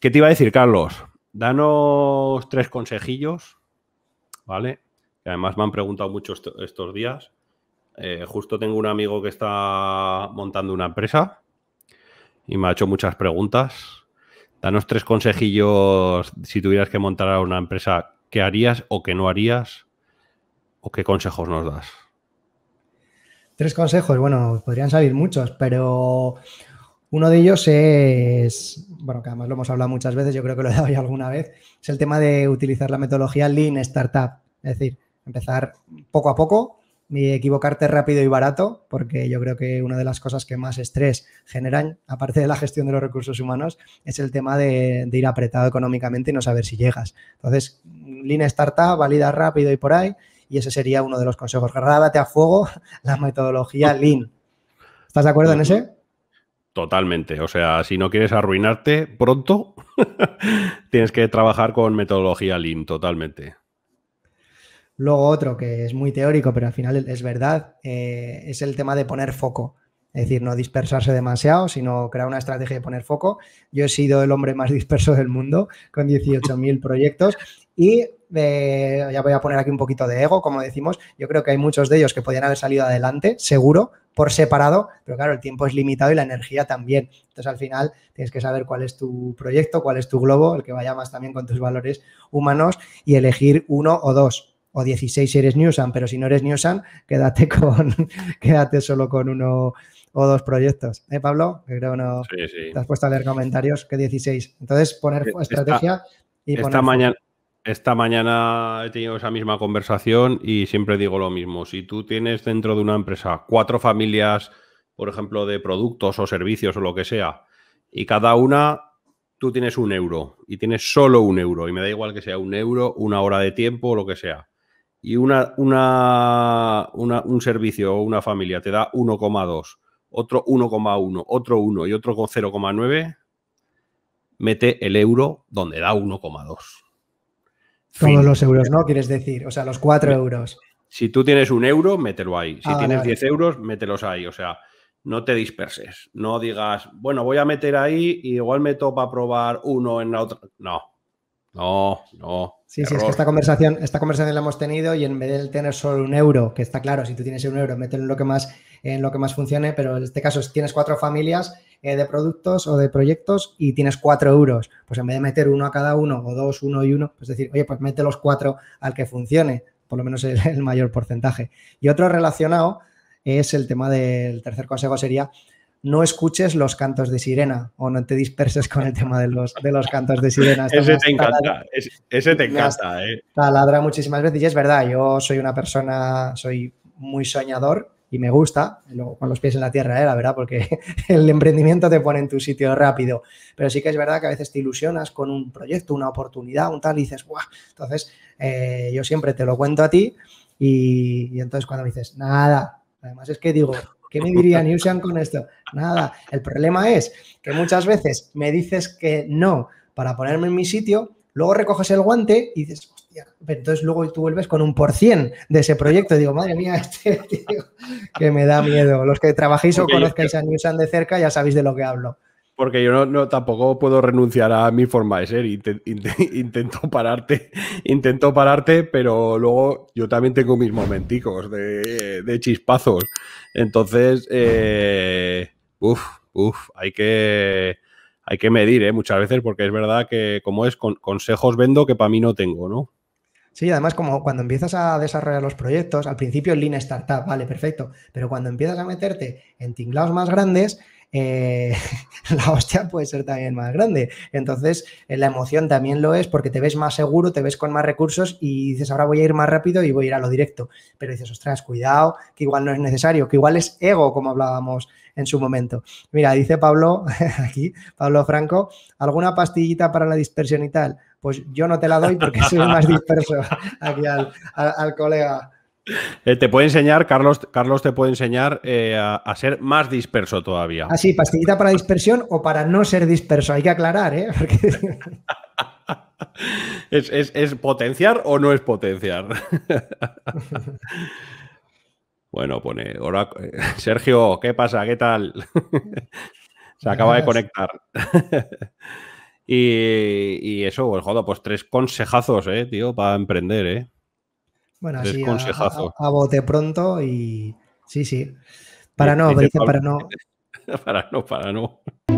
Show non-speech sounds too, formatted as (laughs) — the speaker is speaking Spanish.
¿Qué te iba a decir, Carlos? Danos tres consejillos, ¿vale? Que además me han preguntado mucho estos días. Eh, justo tengo un amigo que está montando una empresa y me ha hecho muchas preguntas. Danos tres consejillos si tuvieras que montar una empresa, ¿qué harías o qué no harías? ¿O qué consejos nos das? Tres consejos, bueno, podrían salir muchos, pero uno de ellos es, bueno, que además lo hemos hablado muchas veces, yo creo que lo he dado ya alguna vez, es el tema de utilizar la metodología Lean Startup, es decir, empezar poco a poco y equivocarte rápido y barato, porque yo creo que una de las cosas que más estrés generan, aparte de la gestión de los recursos humanos, es el tema de, ir apretado económicamente y no saber si llegas. Entonces, Lean Startup, valida rápido y por ahí, y ese sería uno de los consejos. Grábate a fuego (laughs) la metodología Lean. ¿Estás de acuerdo en ese? Totalmente. O sea, si no quieres arruinarte pronto, (laughs) tienes que trabajar con metodología Lean, totalmente. Luego otro que es muy teórico, pero al final es verdad, eh, es el tema de poner foco. Es decir, no dispersarse demasiado, sino crear una estrategia de poner foco. Yo he sido el hombre más disperso del mundo, con 18.000 proyectos, y ya voy a poner aquí un poquito de ego, como decimos, yo creo que hay muchos de ellos que podrían haber salido adelante, seguro, por separado, pero claro, el tiempo es limitado y la energía también. Entonces, al final, tienes que saber cuál es tu proyecto, cuál es tu globo, el que vaya más también con tus valores humanos y elegir uno o dos o 16 si eres Newsan, pero si no eres Newsan, quédate (laughs) con, quédate solo con uno o dos proyectos. ¿Eh, Pablo? Que creo que no te has puesto a leer comentarios que 16. Entonces, poner estrategia y esta mañana esta mañana he tenido esa misma conversación y siempre digo lo mismo. Si tú tienes dentro de una empresa cuatro familias, por ejemplo, de productos o servicios o lo que sea, y cada una tú tienes un euro y tienes solo un euro, y me da igual que sea un euro, una hora de tiempo o lo que sea, y una, una, un servicio o una familia te da 1,2, otro 1,1, otro 1 y otro 0,9, mete el euro donde da 1,2. Todos los euros, ¿no? Quieres decir, o sea, los cuatro euros. Si tú tienes un euro, mételo ahí. Si ah, tienes diez euros, mételos ahí. O sea, no te disperses. No digas, bueno, voy a meter ahí y igual me topa probar uno en la otra. No. No, no. Sí, sí, es que esta conversación, esta conversación la hemos tenido y en vez de tener solo un euro, que está claro, si tú tienes un euro, mételo en lo que más, en lo que más funcione, pero en este caso, si tienes cuatro familias, eh, de productos o de proyectos y tienes cuatro euros, pues en vez de meter uno a cada uno o dos, uno y uno, pues decir, oye, pues mete los cuatro al que funcione, por lo menos el, (laughs) mayor porcentaje. Y otro relacionado es el tema del tercer consejo sería no escuches los cantos de sirena o no te disperses con el tema de los, de los cantos de sirena. (laughs) ese te encanta, ese, eh. te encanta. Taladra muchísimas veces y es verdad, yo soy una persona, soy muy soñador y me gusta, luego con los pies en la tierra, ¿eh? la verdad, porque (laughs) el emprendimiento te pone en tu sitio rápido. Pero sí que es verdad que a veces te ilusionas con un proyecto, una oportunidad, un tal, y dices, ¡guau! Entonces, eh, yo siempre te lo cuento a ti y, entonces cuando dices, nada, además es que digo, ¿Qué me diría Newsian con esto? Nada. El problema es que muchas veces me dices que no para ponerme en mi sitio, Luego recoges el guante y dices, hostia, entonces luego tú vuelves con un por cien de ese proyecto. digo, madre mía, este (laughs) tío, que me da miedo. Los que trabajéis o conozcáis a Newsan de cerca ya sabéis de lo que hablo. Porque yo no, tampoco puedo renunciar a mi forma de ser. (laughs) intento pararte, intento pararte, pero luego yo también tengo mis momenticos de, chispazos. Entonces, eh, uff, uff, hay que hay que medir ¿eh? muchas veces porque es verdad que, como es, con, consejos vendo que para mí no tengo, ¿no? Sí, además, como cuando empiezas a desarrollar los proyectos, al principio en Lean Startup, vale, perfecto, pero cuando empiezas a meterte en tinglados más grandes, eh, (laughs) la hostia puede ser también más grande. Entonces, eh, la emoción también lo es porque te ves más seguro, te ves con más recursos y dices, ahora voy a ir más rápido y voy a ir a lo directo. Pero dices, ostras, cuidado, que igual no es necesario, que igual es ego, como hablábamos en su momento. Mira, dice Pablo, (laughs) aquí, Pablo Franco, ¿alguna pastillita para la dispersión y tal? Pues yo no te la doy porque soy más disperso (laughs) aquí al colega. Eh, te puede enseñar, Carlos, Carlos te puede enseñar eh, a, ser más disperso todavía. Ah, sí, pastillita para dispersión o para no ser disperso. Hay que aclarar, ¿eh? (laughs) ¿Es, potenciar o no es potenciar? (laughs) bueno, pone eh, Sergio, ¿qué pasa? ¿Qué tal? (laughs) Se acaba de conectar. y, eso, pues joder, pues tres consejazos, eh, tío, para emprender, eh. Bueno, así a, bote pronto y sí, sí. Para no, (laughs) para no. Para no, para no.